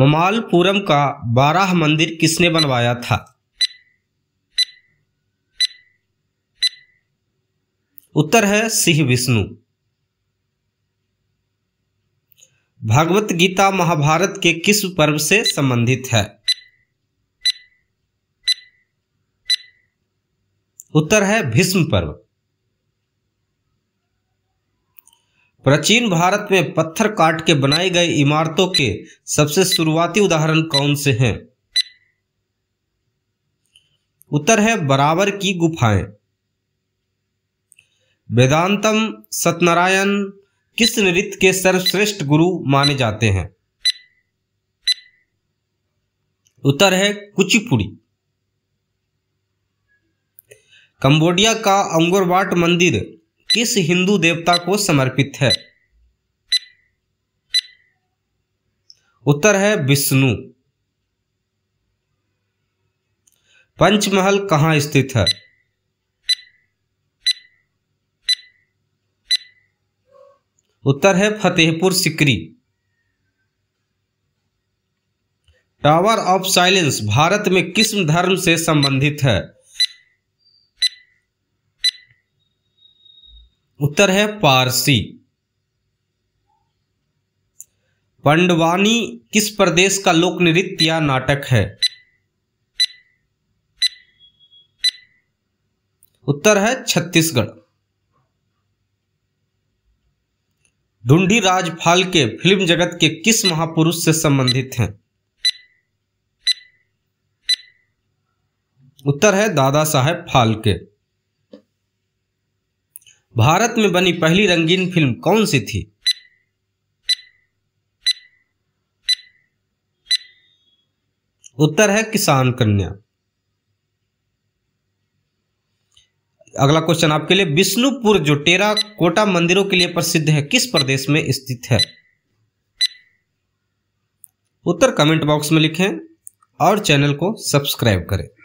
ममालपुरम का बारह मंदिर किसने बनवाया था उत्तर है सिंह विष्णु भगवत गीता महाभारत के किस पर्व से संबंधित है उत्तर है भीष्म पर्व प्राचीन भारत में पत्थर काट के बनाए गए इमारतों के सबसे शुरुआती उदाहरण कौन से हैं उत्तर है बराबर की गुफाएं वेदांतम सत्यनारायण किस नृत्य के सर्वश्रेष्ठ गुरु माने जाते हैं उत्तर है कुचिपुड़ी कंबोडिया का अंगोरवाट मंदिर किस हिंदू देवता को समर्पित है उत्तर है विष्णु पंचमहल कहां स्थित है उत्तर है Fatehpur Sikri tower of silence Bharat में किस धर्म से संबंधित है उत्तर है पारसी पंडवानी किस प्रदेश का लोक नृत्य या नाटक है उत्तर है छत्तीसगढ़ ढूंढी राज फालके फिल्म जगत के किस महापुरुष से संबंधित हैं उत्तर है दादा साहेब फालके भारत में बनी पहली रंगीन फिल्म कौन सी थी उत्तर है किसान कन्या अगला क्वेश्चन आपके लिए विष्णुपुर जो टेरा कोटा मंदिरों के लिए प्रसिद्ध है किस प्रदेश में स्थित है उत्तर कमेंट बॉक्स में लिखें और चैनल को सब्सक्राइब करें